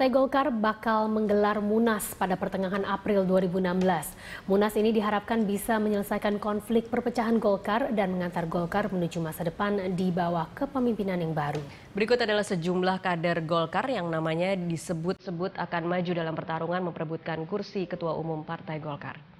Partai Golkar bakal menggelar Munas pada pertengahan April 2016. Munas ini diharapkan bisa menyelesaikan konflik perpecahan Golkar dan mengantar Golkar menuju masa depan di bawah kepemimpinan yang baru. Berikut adalah sejumlah kader Golkar yang namanya disebut-sebut akan maju dalam pertarungan memperebutkan kursi Ketua Umum Partai Golkar.